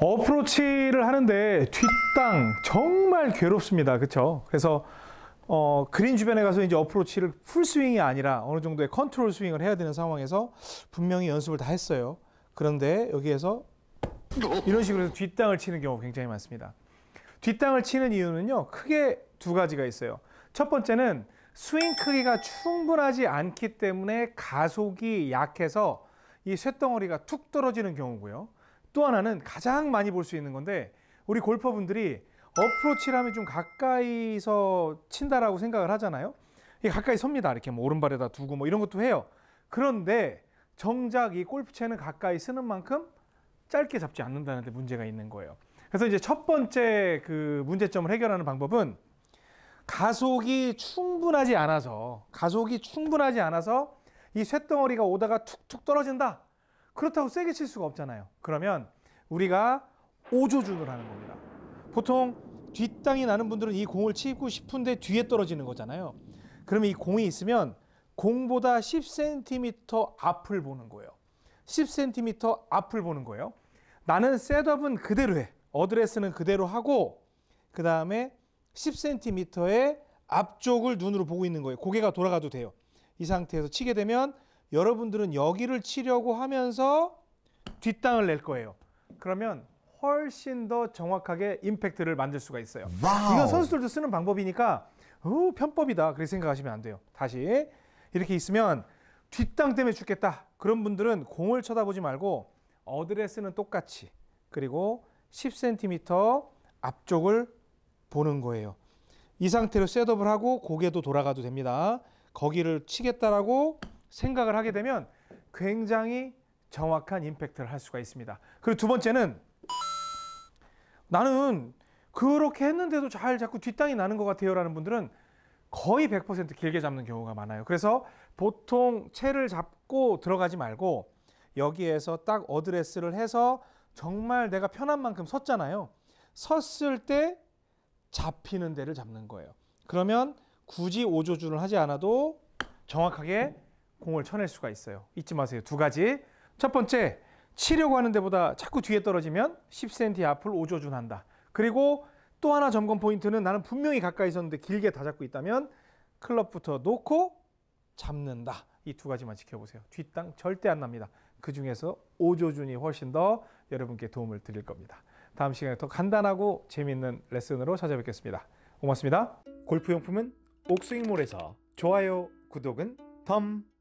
어프로치를 하는데 뒷땅 정말 괴롭습니다. 그렇죠? 그래서 어, 그린 주변에 가서 이제 어프로치를 풀스윙이 아니라 어느 정도의 컨트롤 스윙을 해야 되는 상황에서 분명히 연습을 다 했어요. 그런데 여기에서 이런 식으로 해서 뒷땅을 치는 경우 굉장히 많습니다. 뒷땅을 치는 이유는요. 크게 두 가지가 있어요. 첫 번째는 스윙 크기가 충분하지 않기 때문에 가속이 약해서 이 쇳덩어리가 툭 떨어지는 경우고요. 또 하나는 가장 많이 볼 수 있는 건데 우리 골퍼분들이 어프로치라면 좀 가까이서 친다라고 생각을 하잖아요. 가까이 섭니다. 이렇게 뭐 오른발에다 두고 뭐 이런 것도 해요. 그런데 정작 이 골프채는 가까이 쓰는 만큼 짧게 잡지 않는다는 데 문제가 있는 거예요. 그래서 이제 첫 번째 그 문제점을 해결하는 방법은 가속이 충분하지 않아서 가속이 충분하지 않아서 이 쇳덩어리가 오다가 툭툭 떨어진다. 그렇다고 세게 칠 수가 없잖아요. 그러면 우리가 5조준을 하는 겁니다. 보통 뒷땅이 나는 분들은 이 공을 치고 싶은데 뒤에 떨어지는 거잖아요. 그러면 이 공이 있으면 공보다 10cm 앞을 보는 거예요. 10cm 앞을 보는 거예요. 나는 셋업은 그대로 해. 어드레스는 그대로 하고 그 다음에 10cm의 앞쪽을 눈으로 보고 있는 거예요. 고개가 돌아가도 돼요. 이 상태에서 치게 되면 여러분들은 여기를 치려고 하면서 뒷땅을 낼 거예요. 그러면 훨씬 더 정확하게 임팩트를 만들 수가 있어요. 와우. 이건 선수들도 쓰는 방법이니까 오, 편법이다. 그렇게 생각하시면 안 돼요. 다시 이렇게 있으면 뒷땅 때문에 죽겠다. 그런 분들은 공을 쳐다보지 말고 어드레스는 똑같이 그리고 10cm 앞쪽을 보는 거예요. 이 상태로 셋업을 하고 고개도 돌아가도 됩니다. 거기를 치겠다라고 생각을 하게 되면 굉장히 정확한 임팩트를 할 수가 있습니다. 그리고 두 번째는 나는 그렇게 했는데도 잘 자꾸 뒷땅이 나는 것 같아요 라는 분들은 거의 100% 길게 잡는 경우가 많아요. 그래서 보통 채를 잡고 들어가지 말고 여기에서 딱 어드레스를 해서 정말 내가 편한 만큼 섰잖아요. 섰을 때 잡히는 데를 잡는 거예요. 그러면 굳이 오조주을 하지 않아도 정확하게 공을 쳐낼 수가 있어요. 잊지 마세요. 두 가지. 첫 번째, 치려고 하는 데보다 자꾸 뒤에 떨어지면 10cm 앞을 오조준한다. 그리고 또 하나 점검 포인트는 나는 분명히 가까이 있었는데 길게 다 잡고 있다면 클럽부터 놓고 잡는다. 이 두 가지만 지켜보세요. 뒷땅 절대 안 납니다. 그 중에서 오조준이 훨씬 더 여러분께 도움을 드릴 겁니다. 다음 시간에 더 간단하고 재미있는 레슨으로 찾아뵙겠습니다. 고맙습니다. 골프용품은 옥스윙몰에서 좋아요, 구독은 덤!